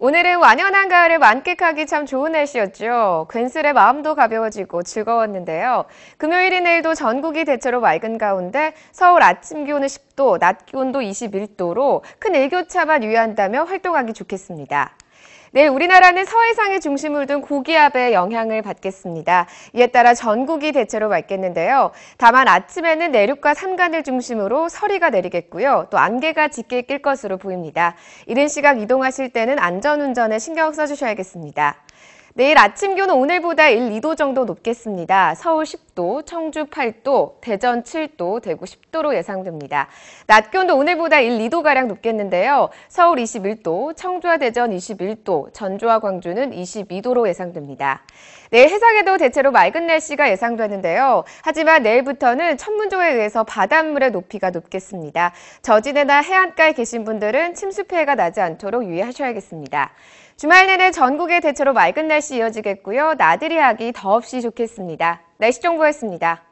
오늘은 완연한 가을을 만끽하기 참 좋은 날씨였죠. 괜스레 마음도 가벼워지고 즐거웠는데요. 금요일인 내일도 전국이 대체로 맑은 가운데 서울 아침 기온은 10도, 낮 기온도 21도로 큰 일교차만 유의한다며 활동하기 좋겠습니다. 내일 우리나라는 서해상의 중심을 둔 고기압의 영향을 받겠습니다. 이에 따라 전국이 대체로 맑겠는데요. 다만 아침에는 내륙과 산간을 중심으로 서리가 내리겠고요. 또 안개가 짙게 낄 것으로 보입니다. 이른 시각 이동하실 때는 안전운전에 신경 써주셔야겠습니다. 내일 아침 기온은 오늘보다 1, 2도 정도 높겠습니다. 서울 10도, 청주 8도, 대전 7도, 대구 10도로 예상됩니다. 낮 기온도 오늘보다 1, 2도가량 높겠는데요. 서울 21도, 청주와 대전 21도, 전주와 광주는 22도로 예상됩니다. 내일 해상에도 대체로 맑은 날씨가 예상되는데요. 하지만 내일부터는 천문조에 의해서 바닷물의 높이가 높겠습니다. 저지대나 해안가에 계신 분들은 침수 피해가 나지 않도록 유의하셔야겠습니다. 주말 내내 전국에 대체로 맑은 날씨 이어지겠고요. 나들이 하기 더없이 좋겠습니다. 날씨 정보였습니다.